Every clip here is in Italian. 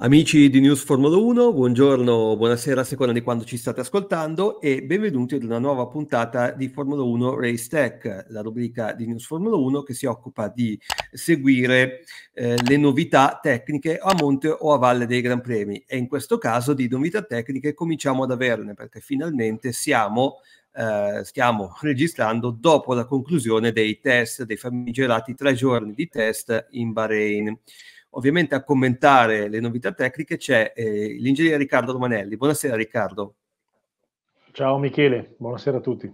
Amici di News Formula 1, buongiorno, buonasera a seconda di quando ci state ascoltando e benvenuti ad una nuova puntata di Formula 1 Race Tech, la rubrica di News Formula 1 che si occupa di seguire eh, le novità tecniche a monte o a valle dei Gran Premi e in questo caso di novità tecniche cominciamo ad averne perché finalmente siamo Uh, stiamo registrando dopo la conclusione dei test, dei famigerati tre giorni di test in Bahrain. Ovviamente a commentare le novità tecniche c'è eh, l'ingegnere Riccardo Romanelli. Buonasera Riccardo. Ciao Michele, buonasera a tutti.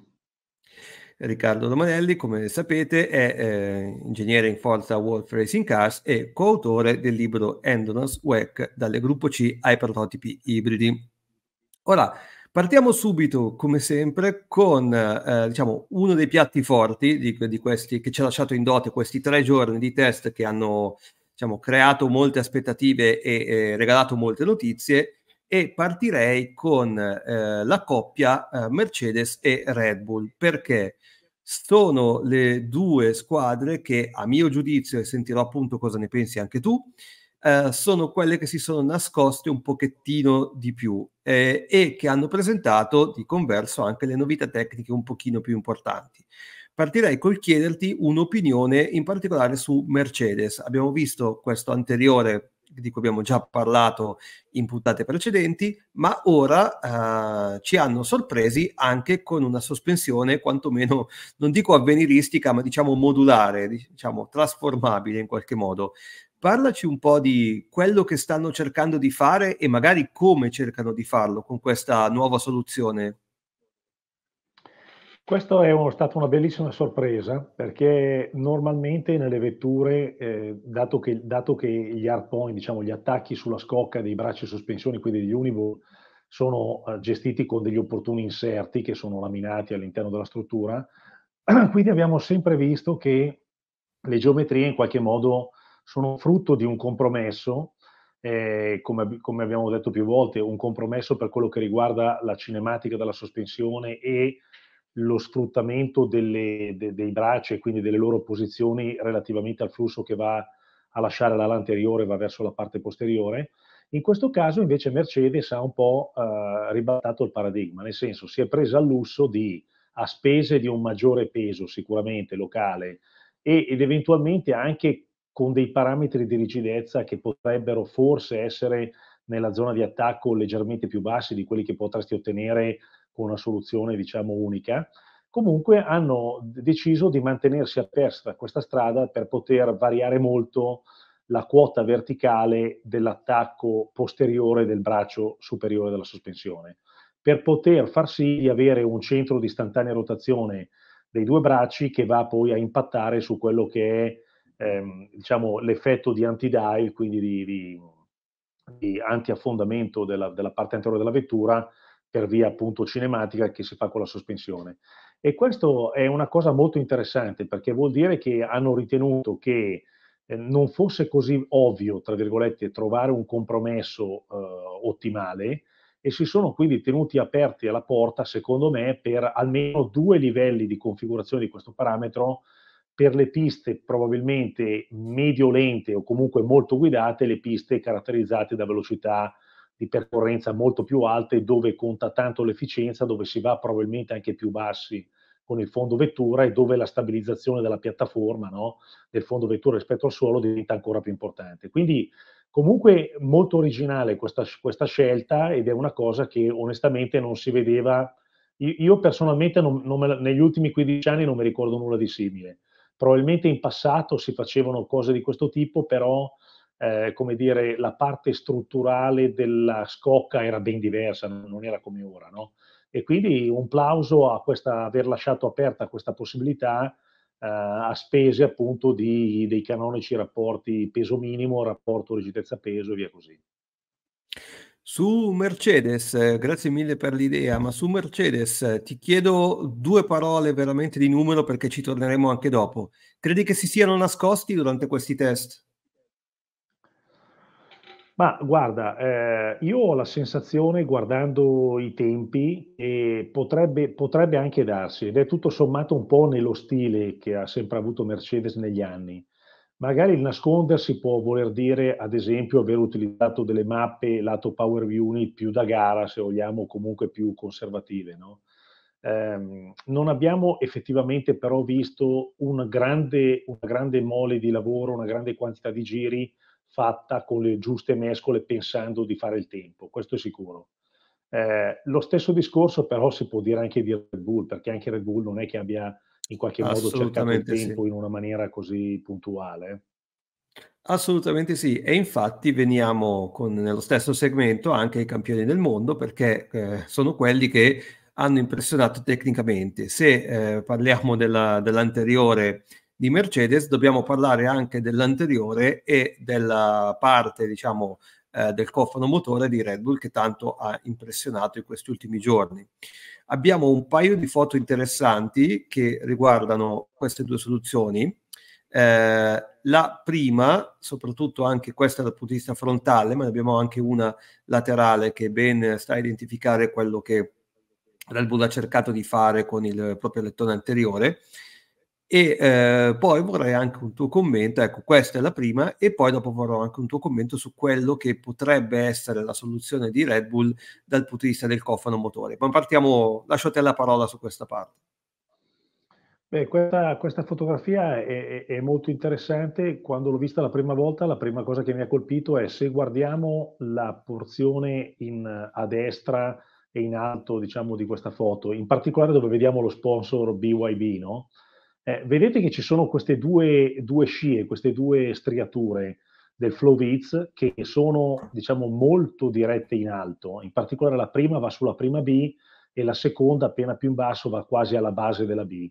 Riccardo Romanelli, come sapete, è eh, ingegnere in Forza World Racing Cars e coautore del libro Endurance WEC dal gruppo C ai prototipi ibridi. Ora, partiamo subito, come sempre, con eh, diciamo, uno dei piatti forti di, di questi, che ci ha lasciato in dote questi tre giorni di test che hanno diciamo, creato molte aspettative e eh, regalato molte notizie e partirei con eh, la coppia eh, Mercedes e Red Bull perché sono le due squadre che a mio giudizio e sentirò appunto cosa ne pensi anche tu eh, sono quelle che si sono nascoste un pochettino di più eh, e che hanno presentato di converso anche le novità tecniche un pochino più importanti partirei col chiederti un'opinione in particolare su Mercedes. Abbiamo visto questo anteriore di cui abbiamo già parlato in puntate precedenti, ma ora eh, ci hanno sorpresi anche con una sospensione quantomeno, non dico avveniristica, ma diciamo modulare, diciamo trasformabile in qualche modo. Parlaci un po' di quello che stanno cercando di fare e magari come cercano di farlo con questa nuova soluzione questo è uno, stata una bellissima sorpresa perché normalmente nelle vetture, eh, dato, che, dato, che, gli hard point, diciamo gli attacchi sulla scocca dei bracci sospensioni, quindi degli univo, sono eh, gestiti con degli opportuni inserti che sono laminati all'interno della struttura, quindi abbiamo sempre visto che le geometrie in qualche modo sono frutto di un compromesso, eh, come, come abbiamo detto più volte, un compromesso per quello che riguarda la cinematica della sospensione e lo sfruttamento delle, de, dei bracci e quindi delle loro posizioni relativamente al flusso che va a lasciare l'ala anteriore e va verso la parte posteriore. In questo caso invece Mercedes ha un po' eh, ribaltato il paradigma, nel senso si è presa al lusso di, a spese di un maggiore peso sicuramente locale e, ed eventualmente anche con dei parametri di rigidezza che potrebbero forse essere nella zona di attacco leggermente più bassi di quelli che potresti ottenere con una soluzione diciamo unica, comunque hanno deciso di mantenersi aperta questa strada per poter variare molto la quota verticale dell'attacco posteriore del braccio superiore della sospensione, per poter far sì di avere un centro di istantanea rotazione dei due bracci che va poi a impattare su quello che è ehm, diciamo, l'effetto di anti-dive, quindi di, di, di anti-affondamento della, della parte anteriore della vettura, per via appunto cinematica che si fa con la sospensione. E questo è una cosa molto interessante perché vuol dire che hanno ritenuto che eh, non fosse così ovvio, tra virgolette, trovare un compromesso eh, ottimale e si sono quindi tenuti aperti alla porta, secondo me, per almeno due livelli di configurazione di questo parametro per le piste probabilmente medio-lente o comunque molto guidate, le piste caratterizzate da velocità di percorrenza molto più alte dove conta tanto l'efficienza, dove si va probabilmente anche più bassi con il fondo vettura e dove la stabilizzazione della piattaforma no, del fondo vettura rispetto al suolo diventa ancora più importante. Quindi comunque molto originale questa, questa scelta ed è una cosa che onestamente non si vedeva, io personalmente non, non me, negli ultimi 15 anni non mi ricordo nulla di simile. Probabilmente in passato si facevano cose di questo tipo, però eh, come dire, la parte strutturale della scocca era ben diversa, non era come ora, no? E quindi un plauso a questa, aver lasciato aperta questa possibilità eh, a spese appunto di, dei canonici rapporti peso minimo, rapporto rigidezza peso e via così. Su Mercedes, eh, grazie mille per l'idea, ma su Mercedes eh, ti chiedo due parole veramente di numero perché ci torneremo anche dopo. Credi che si siano nascosti durante questi test? Ma guarda, eh, io ho la sensazione, guardando i tempi, e potrebbe, potrebbe anche darsi, ed è tutto sommato un po' nello stile che ha sempre avuto Mercedes negli anni. Magari il nascondersi può voler dire, ad esempio, aver utilizzato delle mappe lato Power Unit più da gara, se vogliamo, comunque più conservative, no? Ehm, non abbiamo effettivamente però visto una grande, una grande mole di lavoro, una grande quantità di giri fatta con le giuste mescole pensando di fare il tempo, questo è sicuro. Eh, lo stesso discorso però si può dire anche di Red Bull, perché anche Red Bull non è che abbia in qualche modo cercato il tempo sì. in una maniera così puntuale. Assolutamente sì, e infatti veniamo con, nello stesso segmento anche ai campioni del mondo perché eh, sono quelli che hanno impressionato tecnicamente. Se eh, parliamo della, dell'anteriore di Mercedes, dobbiamo parlare anche dell'anteriore e della parte, diciamo, eh, del cofano motore di Red Bull che tanto ha impressionato in questi ultimi giorni. Abbiamo un paio di foto interessanti che riguardano queste due soluzioni. Eh, la prima, soprattutto anche questa dal punto di vista frontale, ma ne abbiamo anche una laterale che ben sta a identificare quello che Red Bull ha cercato di fare con il proprio lettone anteriore. E eh, poi vorrei anche un tuo commento, ecco questa è la prima e poi dopo vorrò anche un tuo commento su quello che potrebbe essere la soluzione di Red Bull dal punto di vista del cofano motore. Ma partiamo, lascio a te la parola su questa parte. Beh, questa, questa, fotografia è, è, è, molto interessante. Quando l'ho vista la prima volta, la prima cosa che mi ha colpito è se guardiamo la porzione in, a destra e in alto, diciamo, di questa foto, in particolare dove vediamo lo sponsor BYB, no? eh, vedete che ci sono queste due, due, scie, queste due striature del Floviz che sono diciamo molto dirette in alto, in particolare la prima va sulla prima B e la seconda appena più in basso va quasi alla base della B.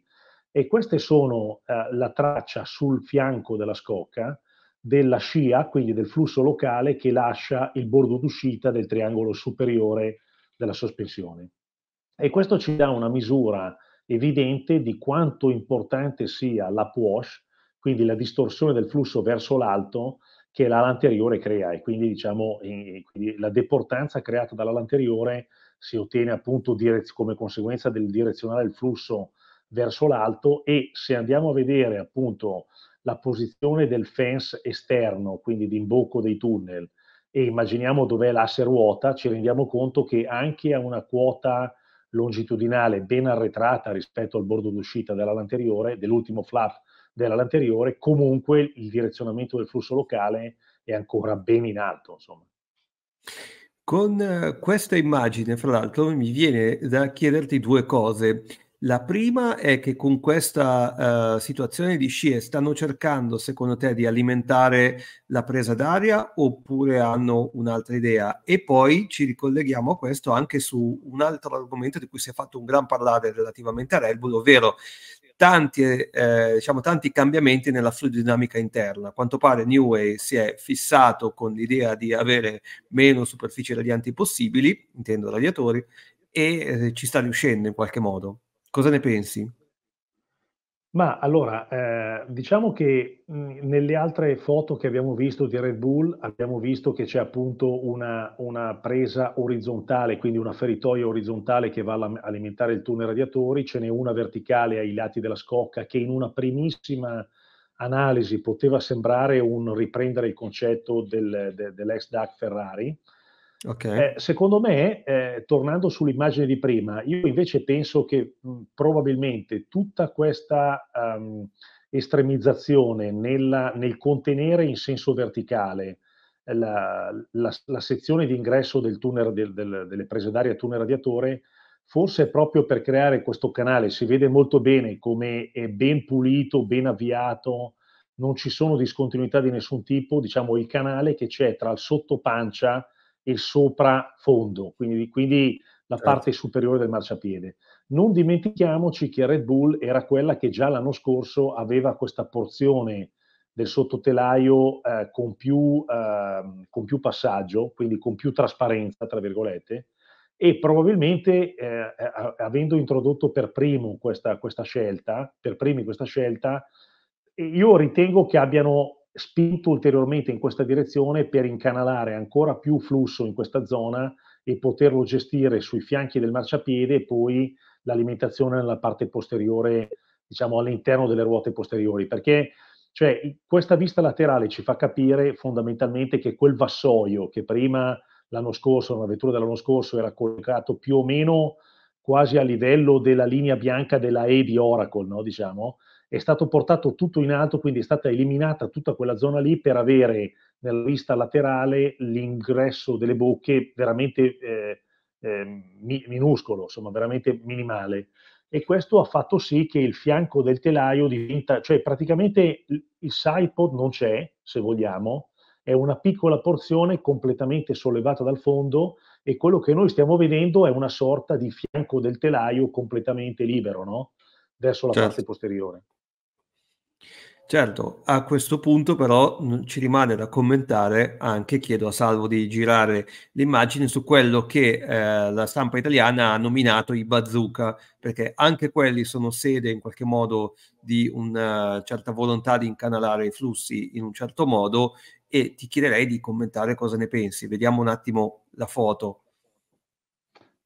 E queste sono eh, la traccia sul fianco della scocca della scia, quindi del flusso locale che lascia il bordo d'uscita del triangolo superiore della sospensione. E questo ci dà una misura evidente di quanto importante sia la push, quindi la distorsione del flusso verso l'alto che l'ala anteriore crea e quindi diciamo e quindi la deportanza creata dall'ala anteriore si ottiene appunto come conseguenza del direzionare il flusso verso l'alto e se andiamo a vedere appunto la posizione del fence esterno, quindi di imbocco dei tunnel, e immaginiamo dov'è l'asse ruota, ci rendiamo conto che anche a una quota longitudinale ben arretrata rispetto al bordo d'uscita dell'ala anteriore, dell'ultimo flap dell'ala anteriore, comunque il direzionamento del flusso locale è ancora ben in alto. Insomma. Con eh, questa immagine, fra l'altro, mi viene da chiederti due cose. La prima è che con questa uh, situazione di scie stanno cercando, secondo te, di alimentare la presa d'aria oppure hanno un'altra idea? E poi ci ricolleghiamo a questo anche su un altro argomento di cui si è fatto un gran parlare relativamente a Red Bull, ovvero tanti, eh, eh diciamo, tanti cambiamenti nella fluidodinamica interna. A quanto pare New Way si è fissato con l'idea di avere meno superfici radianti possibili, intendo radiatori, e eh, ci sta riuscendo in qualche modo. Cosa ne pensi? Ma allora, eh, diciamo che mh, mm, nelle altre foto che abbiamo visto di Red Bull abbiamo visto che c'è appunto una, una presa orizzontale, quindi una feritoia orizzontale che va a alimentare il tunnel radiatori, ce n'è una verticale ai lati della scocca che in una primissima analisi poteva sembrare un riprendere il concetto del, de, dell'ex DAC Ferrari, Okay. Eh, secondo me, eh, tornando sull'immagine di prima, io invece penso che mh, mm, probabilmente tutta questa um, estremizzazione nella, nel contenere in senso verticale eh, la, la, la sezione di ingresso del del, del, delle prese d'aria a tunnel radiatore, forse proprio per creare questo canale, si vede molto bene come è ben pulito, ben avviato, non ci sono discontinuità di nessun tipo, diciamo il canale che c'è tra il sottopancia il soprafondo, quindi, quindi la certo. parte superiore del marciapiede. Non dimentichiamoci che Red Bull era quella che già l'anno scorso aveva questa porzione del sottotelaio eh, con, più, eh, con, più, passaggio, quindi con più trasparenza, tra virgolette, e probabilmente eh, eh avendo introdotto per primo questa, questa scelta, per primi questa scelta, io ritengo che abbiano spinto ulteriormente in questa direzione per incanalare ancora più flusso in questa zona e poterlo gestire sui fianchi del marciapiede e poi l'alimentazione nella parte posteriore, diciamo all'interno delle ruote posteriori, perché cioè, questa vista laterale ci fa capire fondamentalmente che quel vassoio che prima l'anno scorso, nella vettura dell'anno scorso, era collocato più o meno quasi a livello della linea bianca della E di Oracle, no? diciamo, è stato portato tutto in alto, quindi è stata eliminata tutta quella zona lì per avere nella vista laterale l'ingresso delle bocche veramente eh, eh, minuscolo, insomma veramente minimale. E questo ha fatto sì che il fianco del telaio diventa, cioè praticamente il sidepod non c'è, se vogliamo, è una piccola porzione completamente sollevata dal fondo e quello che noi stiamo vedendo è una sorta di fianco del telaio completamente libero, no? Verso la certo. parte posteriore. Certo, a questo punto però mhmm, ci rimane da commentare anche, chiedo a Salvo di girare l'immagine su quello che eh, la stampa italiana ha nominato i bazooka, perché anche quelli sono sede in qualche modo di una eh, certa volontà di incanalare i flussi in un certo modo e ti chiederei di commentare cosa ne pensi. Vediamo un attimo la foto.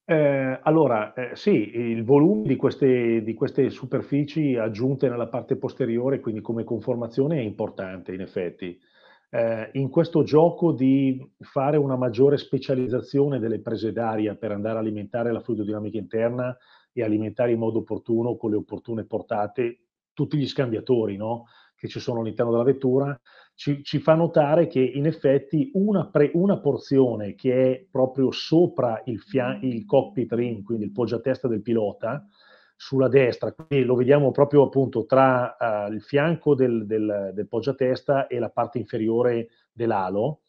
Eh, allora, eh, sì, il volume di queste, di queste, superfici aggiunte nella parte posteriore, quindi come conformazione, è importante in effetti. Eh, in questo gioco di fare una maggiore specializzazione delle prese d'aria per andare a alimentare la fluidodinamica interna e alimentare in modo opportuno, con le opportune portate, tutti gli scambiatori, no? che ci sono all'interno della vettura, ci, ci fa notare che in effetti una, pre, una, porzione che è proprio sopra il, fia, mm. il cockpit rim, quindi il poggiatesta del pilota, sulla destra, quindi lo vediamo proprio appunto tra uh, il fianco del, del, del, poggiatesta e la parte inferiore dell'alo.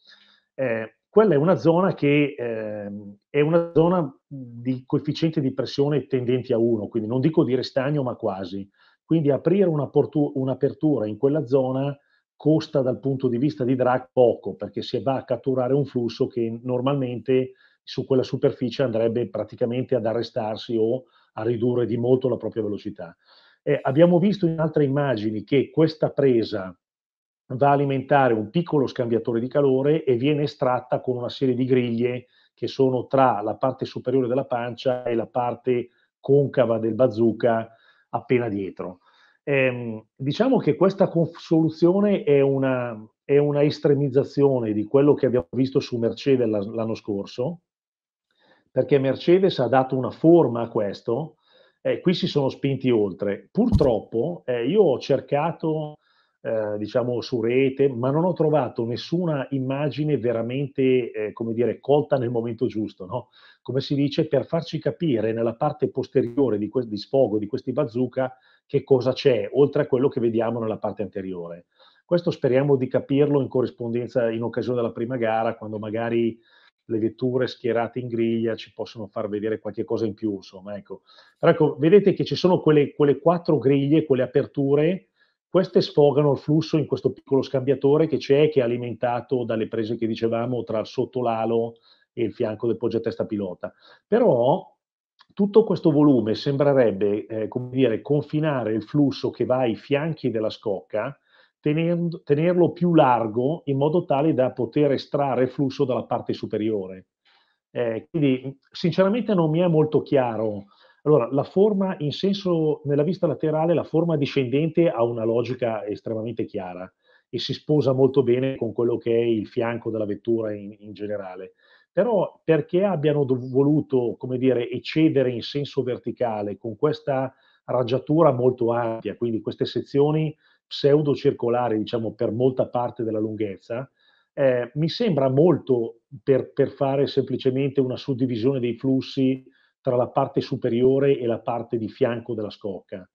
Eh, quella è una zona che eh, è una zona di coefficiente di pressione tendenti a 1, quindi non dico di restagno ma quasi. Quindi aprire un'apertura in quella zona costa dal punto di vista di drag poco, perché si va a catturare un flusso che normalmente su quella superficie andrebbe praticamente ad arrestarsi o a ridurre di molto la propria velocità. Eh, abbiamo visto in altre immagini che questa presa va a alimentare un piccolo scambiatore di calore e viene estratta con una serie di griglie che sono tra la parte superiore della pancia e la parte concava del bazooka appena dietro. Eh, diciamo che questa soluzione è una, è una, estremizzazione di quello che abbiamo visto su Mercedes l'anno scorso, perché Mercedes ha dato una forma a questo, eh, qui si sono spinti oltre. Purtroppo eh, io ho cercato eh, diciamo su rete, ma non ho trovato nessuna immagine veramente, eh, come dire, colta nel momento giusto, no? Come si dice, per farci capire nella parte posteriore di, di sfogo di questi bazooka che cosa c'è, oltre a quello che vediamo nella parte anteriore. Questo speriamo di capirlo in corrispondenza, in occasione della prima gara, quando magari le vetture schierate in griglia ci possono far vedere qualche cosa in più, insomma, ecco. Però ecco, vedete che ci sono quelle, quelle quattro griglie, quelle aperture, queste sfogano il flusso in questo piccolo scambiatore che c'è, che è alimentato dalle prese che dicevamo tra il sottolalo e il fianco del poggiatesta pilota. Però tutto questo volume sembrerebbe eh, come dire, confinare il flusso che va ai fianchi della scocca, tener- tenerlo più largo in modo tale da poter estrarre flusso dalla parte superiore. Eh, quindi sinceramente non mi è molto chiaro allora, la forma in senso, nella vista laterale, la forma discendente ha una logica estremamente chiara e si sposa molto bene con quello che è il fianco della vettura in, in generale. Però perché abbiano voluto, come dire, eccedere in senso verticale con questa raggiatura molto ampia, quindi queste sezioni pseudo circolari, diciamo, per molta parte della lunghezza, eh, mi sembra molto per, per, fare semplicemente una suddivisione dei flussi tra la parte superiore e la parte di fianco della scocca.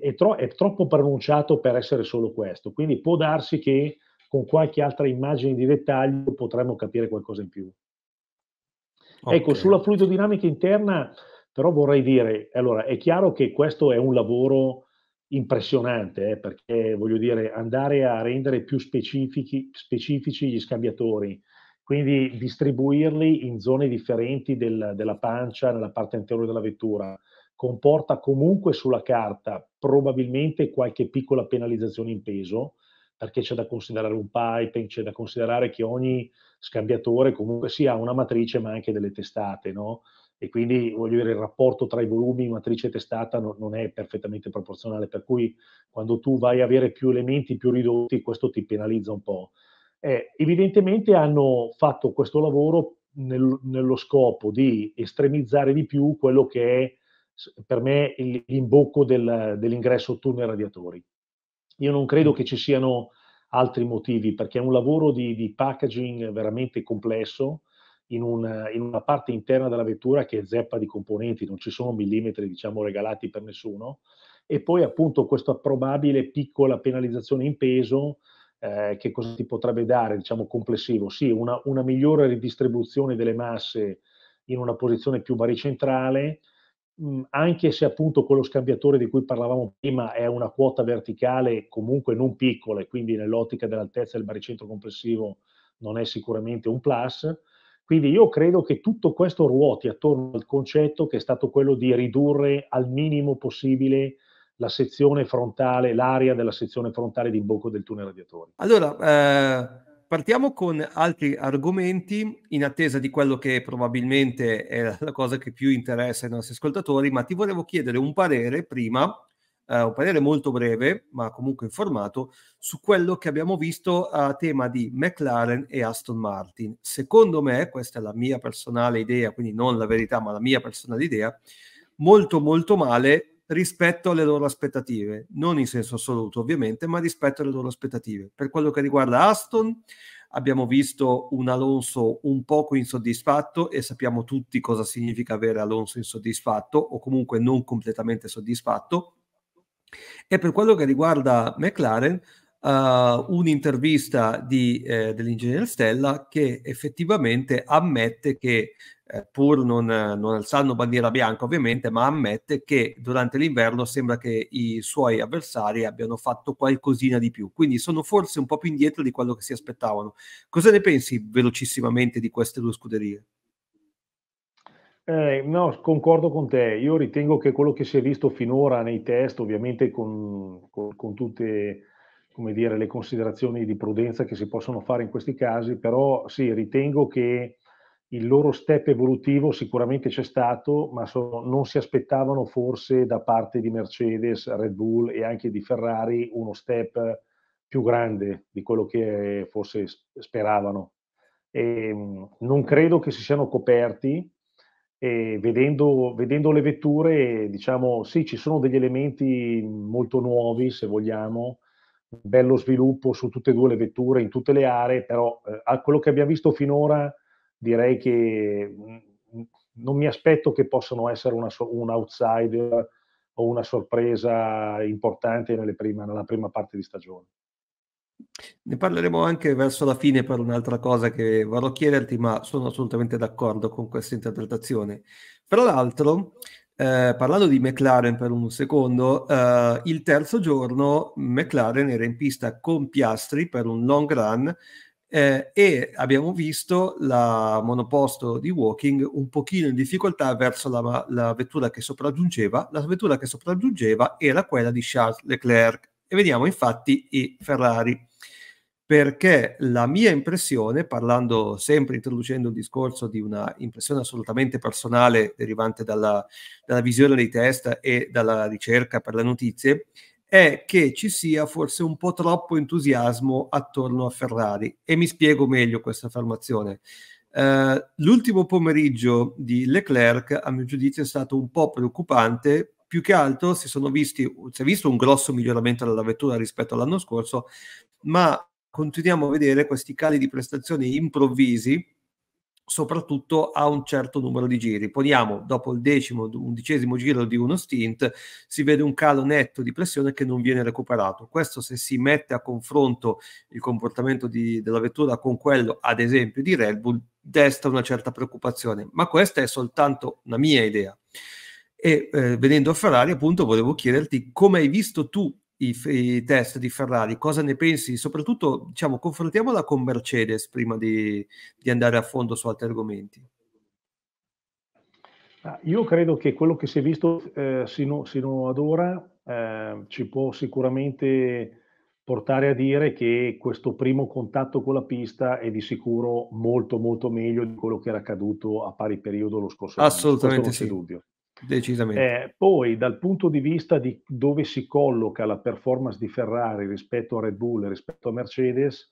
È, tro- è troppo pronunciato per essere solo questo, quindi può darsi che con qualche altra immagine di dettaglio potremmo capire qualcosa in più. Ecco, okay. Ecco, sulla fluidodinamica interna però vorrei dire, allora è chiaro che questo è un lavoro impressionante, eh, perché voglio dire, andare a rendere più specifici, specifici gli scambiatori, quindi distribuirli in zone differenti del, della pancia, nella parte anteriore della vettura, comporta comunque sulla carta probabilmente qualche piccola penalizzazione in peso, perché c'è da considerare un piping, c'è da considerare che ogni scambiatore comunque sia una matrice ma anche delle testate, no? E quindi voglio dire, il rapporto tra i volumi matrice e testata no, non è perfettamente proporzionale, per cui quando tu vai a avere più elementi più ridotti, questo ti penalizza un po' eh, evidentemente hanno fatto questo lavoro nel, nello scopo di estremizzare di più quello che è per me l'imbocco del, dell'ingresso tunnel radiatori. Io non credo mm. che ci siano altri motivi perché è un lavoro di, di packaging veramente complesso in una, in una, parte interna della vettura che è zeppa di componenti, non ci sono millimetri diciamo regalati per nessuno e poi appunto questa probabile piccola penalizzazione in peso eh, che cosa ti potrebbe dare, diciamo, complessivo? Sì, una, una, migliore ridistribuzione delle masse in una posizione più baricentrale, mh, mm, anche se appunto quello scambiatore di cui parlavamo prima è una quota verticale comunque non piccola e quindi nell'ottica dell'altezza del baricentro complessivo non è sicuramente un plus. Quindi io credo che tutto questo ruoti attorno al concetto che è stato quello di ridurre al minimo possibile la sezione frontale, l'area della sezione frontale di imbocco del tunnel radiatore. Allora, eh, partiamo con altri argomenti in attesa di quello che probabilmente è la cosa che più interessa ai nostri ascoltatori, ma ti volevo chiedere un parere prima, eh, un parere molto breve, ma comunque informato, su quello che abbiamo visto a tema di McLaren e Aston Martin. Secondo me, questa è la mia personale idea, quindi non la verità, ma la mia personale idea, molto molto male rispetto alle loro aspettative, non in senso assoluto ovviamente, ma rispetto alle loro aspettative. Per quello che riguarda Aston, abbiamo visto un Alonso un poco insoddisfatto e sappiamo tutti cosa significa avere Alonso insoddisfatto o comunque non completamente soddisfatto. E per quello che riguarda McLaren, Uh, un'intervista di, eh, dell'ingegnere Stella che effettivamente ammette che eh, pur non, non alzando bandiera bianca ovviamente, ma ammette che durante l'inverno sembra che i suoi avversari abbiano fatto qualcosina di più, quindi sono forse un po' più indietro di quello che si aspettavano. Cosa ne pensi velocissimamente di queste due scuderie? Eh, no, concordo con te. Io ritengo che quello che si è visto finora nei test, ovviamente con, con, con tutte dire, le considerazioni di prudenza che si possono fare in questi casi, però sì, ritengo che il loro step evolutivo sicuramente c'è stato, ma sono, non si aspettavano forse da parte di Mercedes, Red Bull e anche di Ferrari uno step più grande di quello che forse speravano. E, ehm, non credo che si siano coperti. Vedendo, vedendo, le vetture, diciamo sì, ci sono degli elementi molto nuovi, se vogliamo, bello sviluppo su tutte e due le vetture, in tutte le aree, però eh, quello che abbiamo visto finora direi che mm, mm, non mi aspetto che possano essere una, un outsider o una sorpresa importante prime, nella prima parte di stagione. Ne parleremo anche verso la fine per un'altra cosa che vorrò chiederti, ma sono assolutamente d'accordo con questa interpretazione. Tra l'altro, eh, parlando di McLaren per un secondo, eh, il terzo giorno McLaren era in pista con Piastri per un long run eh, e abbiamo visto la monoposto di Walking un pochino in difficoltà verso la, la, vettura che sopraggiungeva. La vettura che sopraggiungeva era quella di Charles Leclerc e vediamo infatti i Ferrari. Perché la mia impressione, parlando sempre, introducendo un discorso di una impressione assolutamente personale derivante dalla, dalla visione dei test e dalla ricerca per le notizie, è che ci sia forse un po' troppo entusiasmo attorno a Ferrari e mi spiego meglio questa affermazione. Uh, l'ultimo pomeriggio di Leclerc, a mio giudizio, è stato un po' preoccupante. Più che altro si, visti, si è visto un grosso miglioramento della vettura rispetto all'anno scorso, ma continuiamo a vedere questi cali di prestazioni improvvisi soprattutto a un certo numero di giri. Poniamo dopo il decimo, undicesimo giro di uno stint, si vede un calo netto di pressione che non viene recuperato. Questo se si mette a confronto il comportamento di, della vettura con quello, ad esempio, di Red Bull, desta una certa preoccupazione, ma questa è soltanto una mia idea. E eh, venendo a Ferrari, appunto, volevo chiederti come hai visto tu i, i test di Ferrari, cosa ne pensi? Soprattutto, diciamo, confrontiamola con Mercedes prima di, di andare a fondo su altri argomenti. Io credo che quello che si è visto eh, sino, sino, ad ora eh, ci può sicuramente portare a dire che questo primo contatto con la pista è di sicuro molto molto meglio di quello che era accaduto a pari periodo lo scorso anno. Assolutamente sì. Dubbio. Decisamente. Eh, poi dal punto di vista di dove si colloca la performance di Ferrari rispetto a Red Bull, rispetto a Mercedes,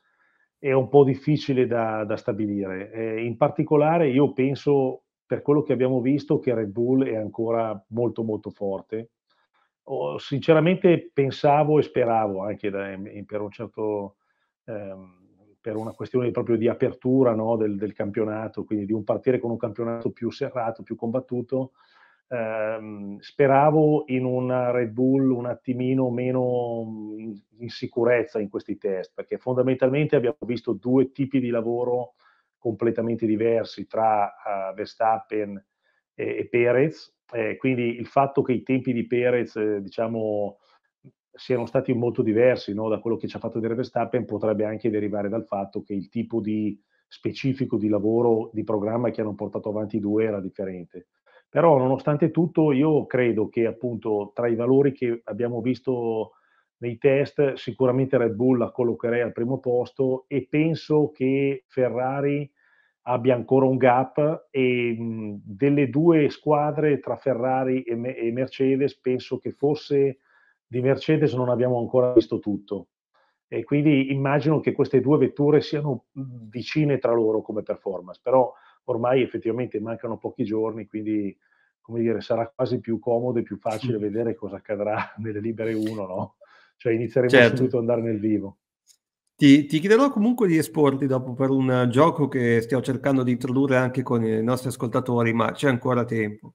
è un po' difficile da, da stabilire. Eh, in particolare io penso, per quello che abbiamo visto, che Red Bull è ancora molto molto forte. Oh, sinceramente pensavo e speravo anche da, in, per un certo... Ehm, per una questione proprio di apertura no, del, del campionato, quindi di un partire con un campionato più serrato, più combattuto, ehm, speravo in una Red Bull un attimino meno mm, in sicurezza in questi test, perché fondamentalmente abbiamo visto due tipi di lavoro completamente diversi tra uh, Verstappen e, e Perez, eh, quindi il fatto che i tempi di Perez, eh, diciamo, siano stati molto diversi no, da quello che ci ha fatto vedere Verstappen potrebbe anche derivare dal fatto che il tipo di specifico di lavoro, di programma che hanno portato avanti i due era differente. Però nonostante tutto io credo che appunto tra i valori che abbiamo visto nei test sicuramente Red Bull la collocherei al primo posto e penso che Ferrari abbia ancora un gap e mh, delle due squadre tra Ferrari e, e, Mercedes penso che fosse di Mercedes non abbiamo ancora visto tutto e quindi immagino che queste due vetture siano vicine tra loro come performance però ormai effettivamente mancano pochi giorni, quindi come dire, sarà quasi più comodo e più facile vedere cosa accadrà nelle libere 1, no? Cioè inizieremo certo. subito ad andare nel vivo. Ti, ti, chiederò comunque di esporti dopo per un gioco che stiamo cercando di introdurre anche con i nostri ascoltatori, ma c'è ancora tempo.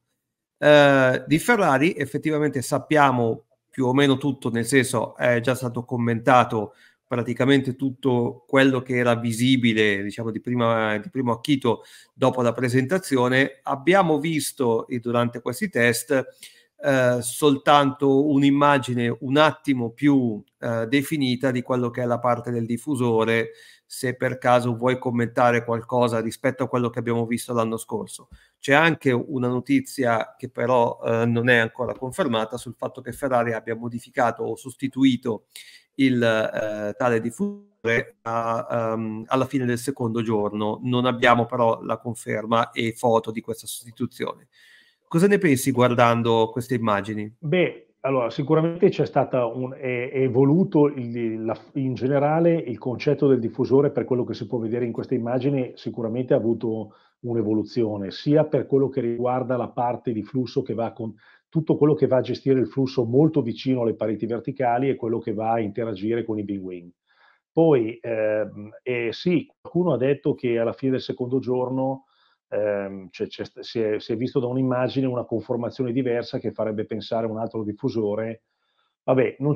Eh, di Ferrari effettivamente sappiamo più o meno tutto, nel senso è già stato commentato praticamente tutto quello che era visibile, diciamo, di, prima, di primo acchito dopo la presentazione, abbiamo visto e durante questi test eh, soltanto un'immagine un attimo più eh, definita di quello che è la parte del diffusore, se per caso vuoi commentare qualcosa rispetto a quello che abbiamo visto l'anno scorso. C'è anche una notizia che però eh, non è ancora confermata sul fatto che Ferrari abbia modificato o sostituito il eh, tale diffusore a, um, alla fine del secondo giorno. Non abbiamo però la conferma e foto di questa sostituzione. Cosa ne pensi guardando queste immagini? Beh, allora, sicuramente c'è stata un, è, è evoluto il, la, in generale il concetto del diffusore per quello che si può vedere in queste immagini, sicuramente ha avuto un'evoluzione, sia per quello che riguarda la parte di flusso che va con, tutto quello che va a gestire il flusso molto vicino alle pareti verticali è quello che va a interagire con i big wing. Poi ehm, eh, sì, qualcuno ha detto che alla fine del secondo giorno ehm, cioè, si, è, si, è, visto da un'immagine una conformazione diversa che farebbe pensare a un altro diffusore. Vabbè, non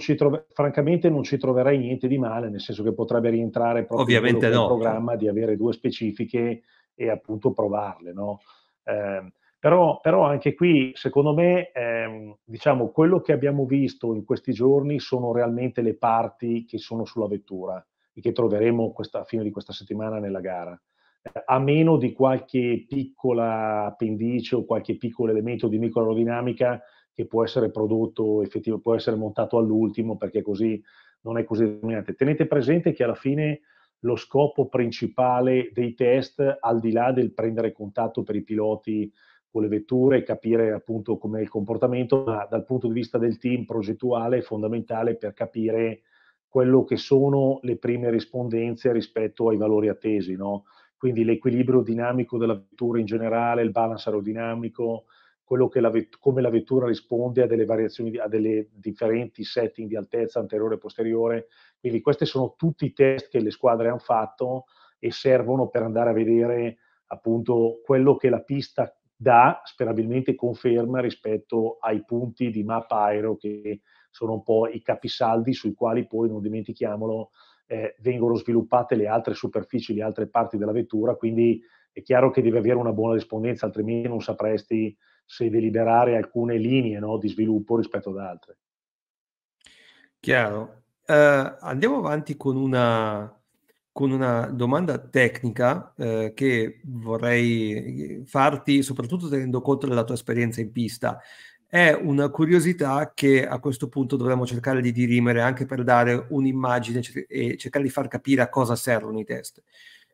francamente non ci troverei niente di male, nel senso che potrebbe rientrare proprio nel no. programma di avere due specifiche e appunto provarle. No? Eh, però, però anche qui, secondo me, ehm, diciamo, quello che abbiamo visto in questi giorni sono realmente le parti che sono sulla vettura e che troveremo questa, a fine di questa settimana nella gara. Eh, a meno di qualche piccola appendice o qualche piccolo elemento di microaerodinamica che può essere prodotto, effettivo, può essere montato all'ultimo perché così non è così determinante. Tenete presente che alla fine lo scopo principale dei test, al di là del prendere contatto per i piloti con le vetture, capire appunto com'è il comportamento, ma dal punto di vista del team progettuale è fondamentale per capire quello che sono le prime rispondenze rispetto ai valori attesi, no? quindi l'equilibrio dinamico della vettura in generale, il balance aerodinamico, la vet- come la vettura risponde a delle variazioni, a delle differenti setting di altezza anteriore e posteriore. Quindi questi sono tutti i test che le squadre hanno fatto e servono per andare a vedere appunto quello che la pista dà sperabilmente conferma rispetto ai punti di mappa Mapairo che sono un po' i capisaldi sui quali poi, non dimentichiamolo, eh, vengono sviluppate le altre superfici, le altre parti della vettura, quindi è chiaro che deve avere una buona rispondenza, altrimenti non sapresti se deliberare alcune linee no, di sviluppo rispetto ad altre. Chiaro. Uh, andiamo avanti con una con una domanda tecnica eh, che vorrei eh, farti, soprattutto tenendo conto della tua esperienza in pista. È una curiosità che a questo punto dovremmo cercare di dirimere anche per dare un'immagine e cercare di far capire a cosa servono i test.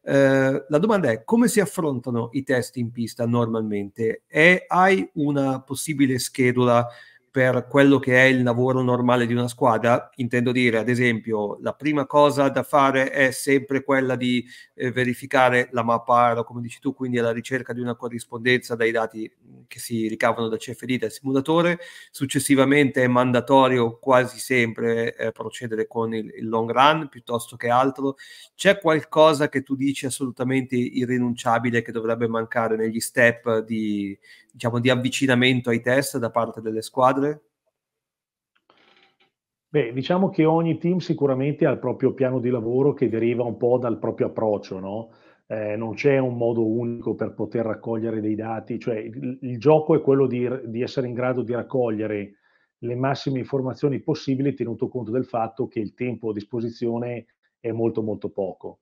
Eh, la domanda è come si affrontano i test in pista normalmente e hai una possibile schedula per quello che è il lavoro normale di una squadra, intendo dire, ad esempio, la prima cosa da fare è sempre quella di eh, verificare la mappa aero, come dici tu, quindi alla ricerca di una corrispondenza dai dati mm, che si ricavano da CFD, dal simulatore. Successivamente è mandatorio quasi sempre eh, procedere con il, il long run piuttosto che altro. C'è qualcosa che tu dici assolutamente irrinunciabile che dovrebbe mancare negli step di diciamo, di avvicinamento ai test da parte delle squadre? Beh, diciamo che ogni team sicuramente ha il proprio piano di lavoro che deriva un po' dal proprio approccio, no? Eh, non c'è un modo unico per poter raccogliere dei dati, cioè il, il gioco è quello di, di, essere in grado di raccogliere le massime informazioni possibili tenuto conto del fatto che il tempo a disposizione è molto molto poco.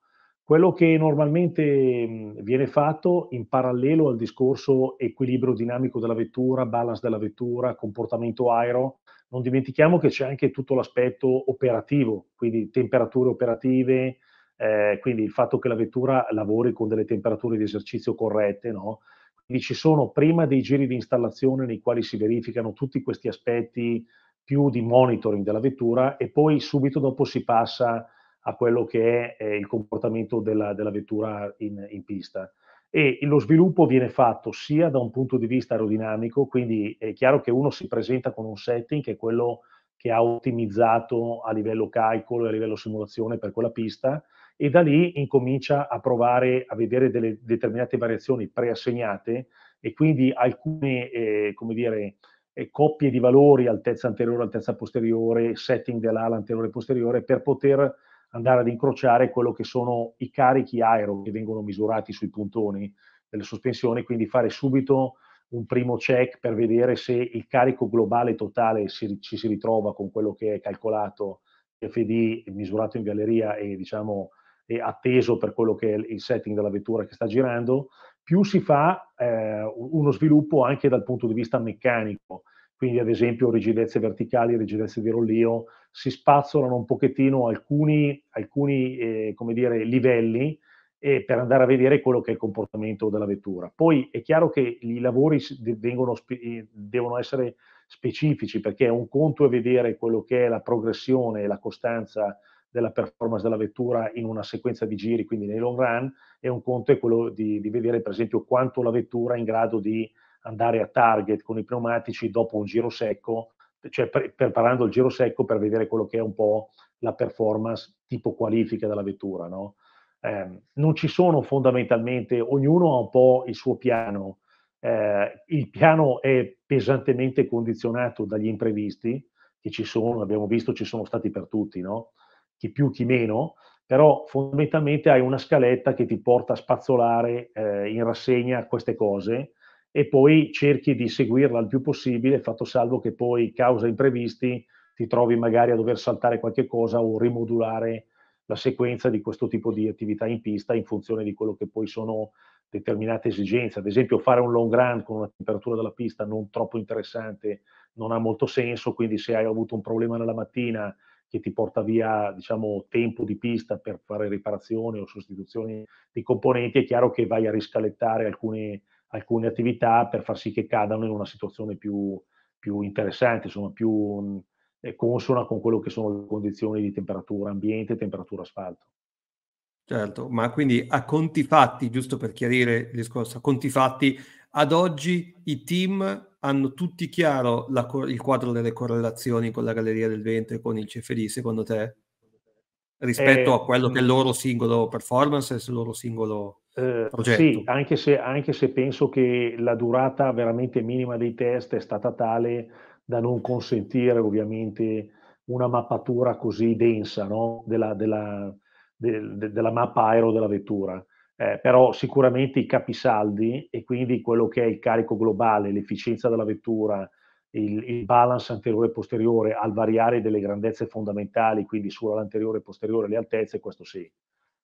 Quello che normalmente viene fatto in parallelo al discorso equilibrio dinamico della vettura, balance della vettura, comportamento aero, non dimentichiamo che c'è anche tutto l'aspetto operativo, quindi temperature operative, eh, quindi il fatto che la vettura lavori con delle temperature di esercizio corrette, no? Quindi ci sono prima dei giri di installazione nei quali si verificano tutti questi aspetti più di monitoring della vettura e poi subito dopo si passa a a quello che è eh, il comportamento della, della vettura in, in, pista. E lo sviluppo viene fatto sia da un punto di vista aerodinamico, quindi è chiaro che uno si presenta con un setting che è quello che ha ottimizzato a livello calcolo e a livello simulazione per quella pista, e da lì incomincia a provare a vedere delle determinate variazioni preassegnate e quindi alcune, eh, come dire, eh, coppie di valori, altezza anteriore, altezza posteriore, setting dell'ala anteriore e posteriore, per poter andare ad incrociare quello che sono i carichi aero che vengono misurati sui puntoni delle sospensioni, quindi fare subito un primo check per vedere se il carico globale totale si, ci si ritrova con quello che è calcolato FD misurato in galleria e diciamo e atteso per quello che è il setting della vettura che sta girando, più si fa eh, uno sviluppo anche dal punto di vista meccanico, quindi ad esempio rigidezze verticali, rigidezze di rollio, si spazzolano un pochettino alcuni, alcuni eh, dire, livelli eh, per andare a vedere quello che è il comportamento della vettura. Poi è chiaro che i lavori vengono, eh, devono essere specifici perché un conto è vedere quello che è la progressione e la costanza della performance della vettura in una sequenza di giri, quindi nei long run, e un conto è quello di, di vedere per esempio quanto la vettura è in grado di andare a target con i pneumatici dopo un giro secco cioè pre- preparando il giro secco per vedere quello che è un po' la performance tipo qualifica della vettura. No? Eh, non ci sono fondamentalmente, ognuno ha un po' il suo piano, eh, il piano è pesantemente condizionato dagli imprevisti che ci sono, abbiamo visto ci sono stati per tutti, no? chi più chi meno, però fondamentalmente hai una scaletta che ti porta a spazzolare eh, in rassegna queste cose e poi cerchi di seguirla il più possibile, fatto salvo che poi, causa imprevisti, ti trovi magari a dover saltare qualche cosa o rimodulare la sequenza di questo tipo di attività in pista in funzione di quello che poi sono determinate esigenze. Ad esempio, fare un long run con una temperatura della pista non troppo interessante non ha molto senso, quindi se hai avuto un problema nella mattina che ti porta via diciamo, tempo di pista per fare riparazioni o sostituzioni di componenti, è chiaro che vai a riscalettare alcune alcune attività per far sì che cadano in una situazione più, più interessante, insomma più mm, eh, consona con quello che sono le condizioni di temperatura ambiente e temperatura asfalto. Certo, ma quindi a conti fatti, giusto per chiarire il discorso, a conti fatti, ad oggi i team hanno tutti chiaro la, il quadro delle correlazioni con la Galleria del Vento e con il CFD, secondo te? Rispetto eh, a quello che è il mm. loro singolo performance e il loro singolo eh, sì, anche se, anche se, penso che la durata veramente minima dei test è stata tale da non consentire ovviamente una mappatura così densa no? della, della, de, de, della, mappa aero della vettura. Eh, però sicuramente i capisaldi e quindi quello che è il carico globale, l'efficienza della vettura, il, il, balance anteriore e posteriore al variare delle grandezze fondamentali, quindi sull'anteriore e posteriore le altezze, questo sì,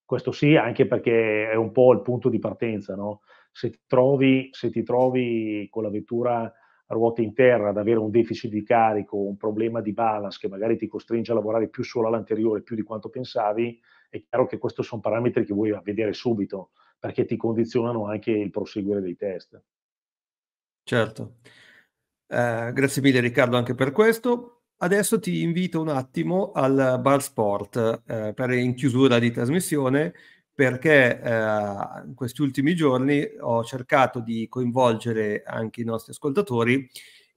questo sì, anche perché è un po' il punto di partenza, no? se, ti trovi, se ti trovi, con la vettura a ruote in terra ad avere un deficit di carico, un problema di balance che magari ti costringe a lavorare più solo all'anteriore, più di quanto pensavi, è chiaro che questi sono parametri che vuoi vedere subito, perché ti condizionano anche il proseguire dei test. Certo. Eh, grazie mille Riccardo anche per questo. Adesso ti invito un attimo al Bar Sport eh, per in chiusura di trasmissione perché eh, in questi ultimi giorni ho cercato di coinvolgere anche i nostri ascoltatori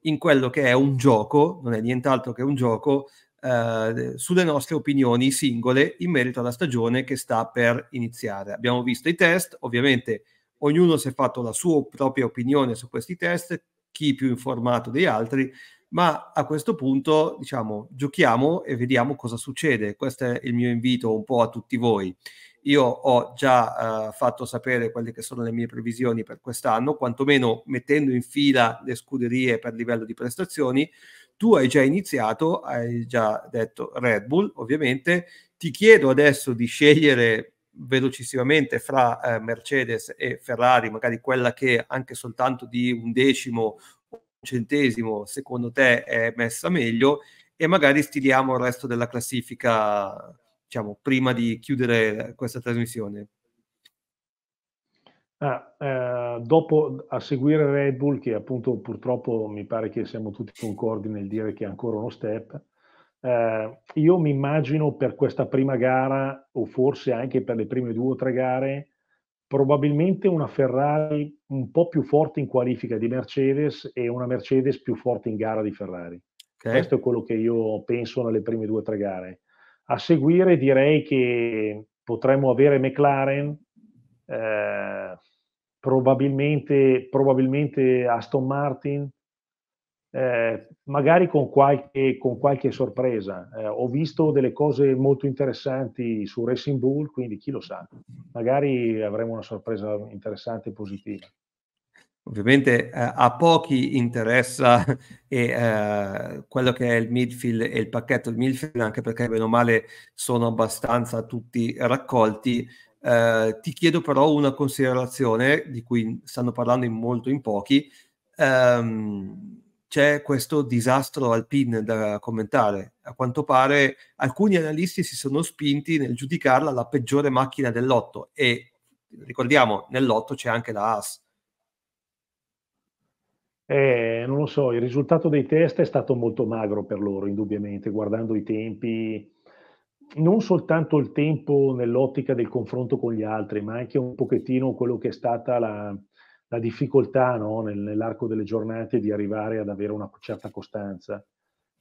in quello che è un gioco, non è nient'altro che un gioco, eh, sulle nostre opinioni singole in merito alla stagione che sta per iniziare. Abbiamo visto i test, ovviamente ognuno si è fatto la sua propria opinione su questi test, chi più informato degli altri, ma a questo punto diciamo giochiamo e vediamo cosa succede. Questo è il mio invito un po' a tutti voi. Io ho già eh, fatto sapere quelle che sono le mie previsioni per quest'anno, quantomeno mettendo in fila le scuderie per livello di prestazioni. Tu hai già iniziato, hai già detto Red Bull, ovviamente. Ti chiedo adesso di scegliere velocissimamente fra eh, Mercedes e Ferrari, magari quella che anche soltanto di un decimo centesimo secondo te è messa meglio e magari stiliamo il resto della classifica diciamo, prima di chiudere questa trasmissione. Ah, eh, dopo a seguire Red Bull, che appunto purtroppo mi pare che siamo tutti concordi nel dire che è ancora uno step, eh, io mi immagino per questa prima gara o forse anche per le prime due o tre gare probabilmente una Ferrari un po' più forte in qualifica di Mercedes e una Mercedes più forte in gara di Ferrari. Okay. Questo è quello che io penso nelle prime due o tre gare. A seguire direi che potremmo avere McLaren, eh, probabilmente, probabilmente Aston Martin, eh, magari con qualche, con qualche sorpresa. Eh, ho visto delle cose molto interessanti su Racing Bull, quindi chi lo sa, magari avremo una sorpresa interessante e positiva. Ovviamente eh, a pochi interessa eh, quello che è il midfield e il pacchetto del midfield, anche perché bene o male sono abbastanza tutti raccolti. Eh, ti chiedo però una considerazione di cui stanno parlando in molto in pochi. Um, c'è questo disastro Alpine da commentare. A quanto pare alcuni analisti si sono spinti nel giudicarla la peggiore macchina del lotto e ricordiamo, nel lotto c'è anche la AS. Eh, non lo so, il risultato dei test è stato molto magro per loro, indubbiamente, guardando i tempi, non soltanto il tempo nell'ottica del confronto con gli altri, ma anche un pochettino quello che è stata la, la difficoltà no, nel, nell'arco delle giornate di arrivare ad avere una certa costanza.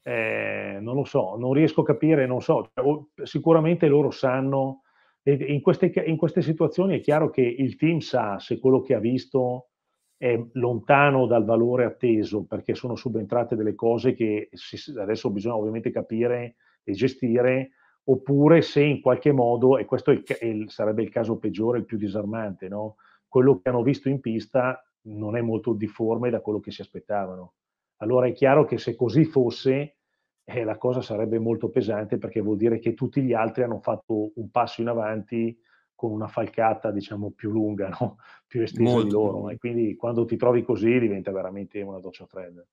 Eh, non lo so, non riesco a capire, non so, cioè, oh, sicuramente loro sanno, in queste, in queste situazioni è chiaro che il team sa se quello che ha visto è lontano dal valore atteso perché sono subentrate delle cose che si, adesso bisogna ovviamente capire e gestire oppure se in qualche modo, e questo è il, sarebbe il caso peggiore, il più disarmante, no? quello che hanno visto in pista non è molto difforme da quello che si aspettavano. Allora è chiaro che se così fosse, eh, la cosa sarebbe molto pesante perché vuol dire che tutti gli altri hanno fatto un passo in avanti con una falcata diciamo più lunga, no? più estesa molto. di loro. E quindi quando ti trovi così diventa veramente una doccia fredda.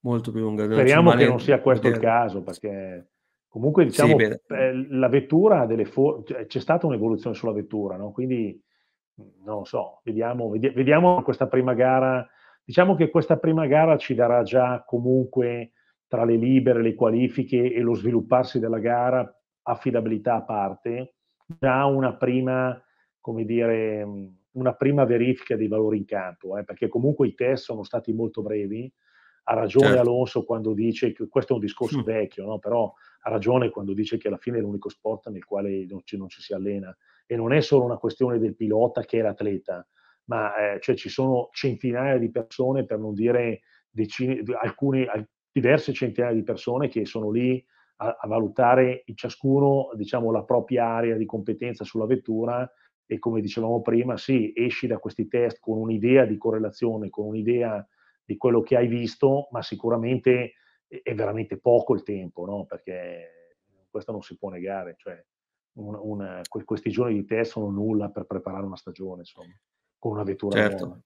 Molto più lunga. Speriamo che non sia questo il caso perché comunque diciamo sì, eh, la vettura ha delle forme, cioè, c'è stata un'evoluzione sulla vettura, no? quindi non lo so, vediamo, vediamo questa prima gara. Diciamo che questa prima gara ci darà già comunque tra le libere, le qualifiche e lo svilupparsi della gara, affidabilità a parte, già una prima, come dire, una prima verifica dei valori in campo, eh, perché comunque i test sono stati molto brevi. Ha ragione certo. Alonso quando dice che questo è un discorso mm. vecchio, no? però ha ragione quando dice che alla fine è l'unico sport nel quale non ci, non ci si allena e non è solo una questione del pilota che è l'atleta, ma eh, cioè ci sono centinaia di persone, per non dire decine, alcune, diverse centinaia di persone che sono lì a, a valutare ciascuno diciamo, la propria area di competenza sulla vettura e come dicevamo prima, sì, esci da questi test con un'idea di correlazione, con un'idea di quello che hai visto, ma sicuramente è veramente poco il tempo, no? perché questo non si può negare. Cioè, un, un, questi giorni di test sono nulla per preparare una stagione, insomma, con una vettura certo. buona.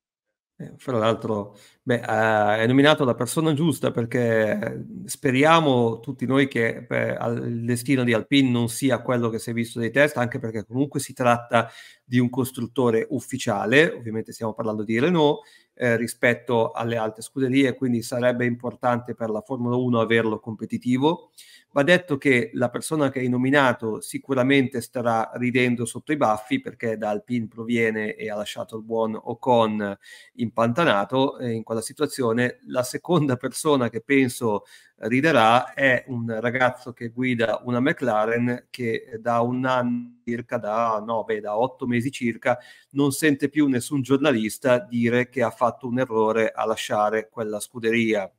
Eh, fra l'altro, beh, eh, è nominato la persona giusta perché mhmm, speriamo tutti noi che beh, il destino di Alpine non sia quello che si è visto dei test, anche perché comunque si tratta di un costruttore ufficiale, ovviamente stiamo parlando di Renault, eh, rispetto alle altre scuderie, quindi sarebbe importante per la Formula 1 averlo competitivo. Va detto che la persona che hai nominato sicuramente starà ridendo sotto i baffi perché da Alpine proviene e ha lasciato il buon Ocon impantanato eh, in quella situazione. La seconda persona che penso riderà, è un ragazzo che guida una McLaren che da un anno circa, da 9, da otto mesi circa, non sente più nessun giornalista dire che ha fatto un errore a lasciare quella scuderia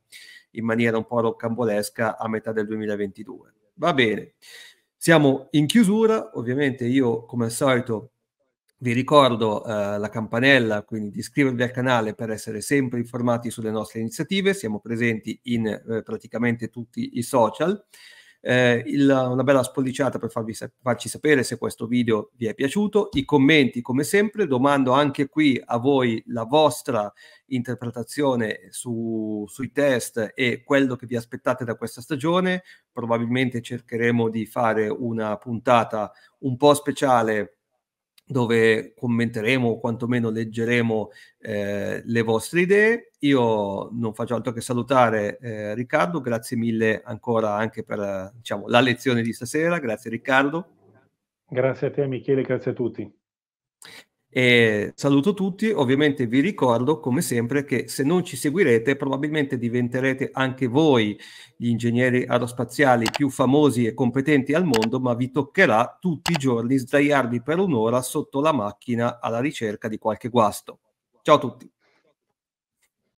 in maniera un po' roccambolesca a metà del 2022. Va bene, siamo in chiusura, ovviamente io come al solito vi ricordo eh, la campanella, quindi di iscrivervi al canale per essere sempre informati sulle nostre iniziative. Siamo presenti in eh, praticamente tutti i social. Eh, il, una bella spolliciata per farvi, farci sapere se questo video vi è piaciuto. I commenti, come sempre, domando anche qui a voi la vostra interpretazione su, sui test e quello che vi aspettate da questa stagione. Probabilmente cercheremo di fare una puntata un po' speciale dove commenteremo o quantomeno leggeremo eh, le vostre idee. Io non faccio altro che salutare eh, Riccardo, grazie mille ancora anche per diciamo, la lezione di stasera, grazie Riccardo. Grazie a te Michele, grazie a tutti. E saluto tutti, ovviamente vi ricordo come sempre che se non ci seguirete probabilmente diventerete anche voi gli ingegneri aerospaziali più famosi e competenti al mondo, ma vi toccherà tutti i giorni sdraiarvi per un'ora sotto la macchina alla ricerca di qualche guasto. Ciao a tutti.